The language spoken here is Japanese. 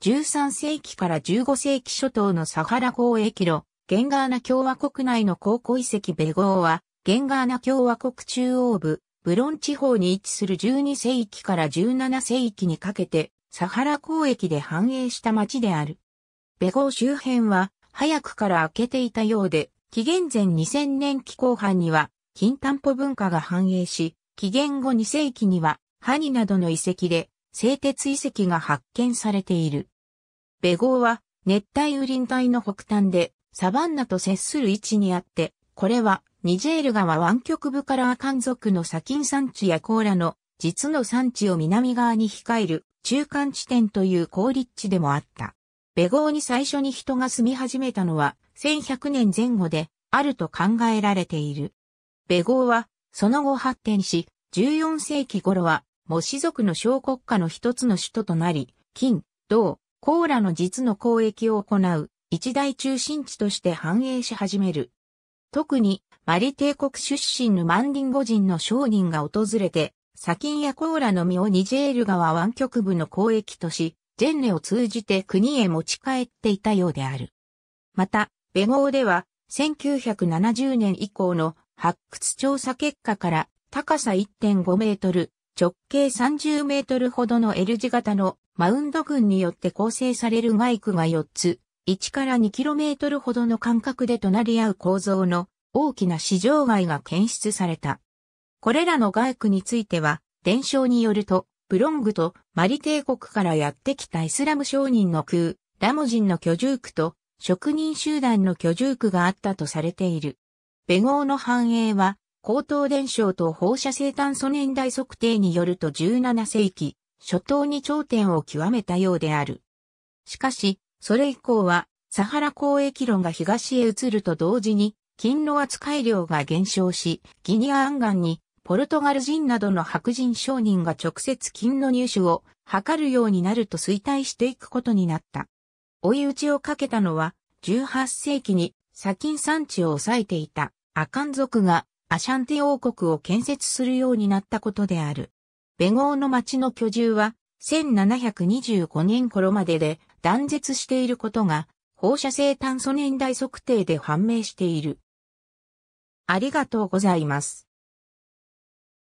13世紀から15世紀初頭のサハラ交易路、ゲンガーナ共和国内の高校遺跡ベゴーは、ゲンガーナ共和国中央部、ブロン地方に位置する12世紀から17世紀にかけて、サハラ交易で繁栄した町である。ベゴー周辺は、早くから開けていたようで、紀元前2000年期後半には、金担保文化が繁栄し、紀元後2世紀には、ハニなどの遺跡で、製鉄遺跡が発見されている。ベゴーは熱帯雨林帯の北端でサバンナと接する位置にあって、これはニジェール川湾曲部からアカン族の砂金産地やコーラの実の産地を南側に控える中間地点という高立地でもあった。ベゴーに最初に人が住み始めたのは1100年前後であると考えられている。ベゴーはその後発展し、14世紀頃はも氏族の小国家の一つの首都となり、金、銅、コーラの実の交易を行う一大中心地として繁栄し始める。特にマリ帝国出身のマンリンゴ人の商人が訪れて、砂金やコーラの実をニジェール川湾局部の交易とし、ジェンネを通じて国へ持ち帰っていたようである。また、ベゴーでは、1970年以降の発掘調査結果から高さ1.5メートル、直径30メートルほどの L 字型のマウンド群によって構成されるイ区が4つ、1から2キロメートルほどの間隔で隣り合う構造の大きな市場外が検出された。これらの外区については、伝承によると、ブロングとマリ帝国からやってきたイスラム商人の空、ラモジンの居住区と職人集団の居住区があったとされている。ベゴーの繁栄は高等伝承と放射性炭素年代測定によると17世紀、初頭に頂点を極めたようである。しかし、それ以降は、サハラ交易論が東へ移ると同時に、金の扱い量が減少し、ギニア湾岸に、ポルトガル人などの白人商人が直接金の入手を図るようになると衰退していくことになった。追い打ちをかけたのは、18世紀に砂金産地を抑えていたアカン族がアシャンティ王国を建設するようになったことである。ベゴーの町の居住は1725年頃までで断絶していることが放射性炭素年代測定で判明している。ありがとうございます。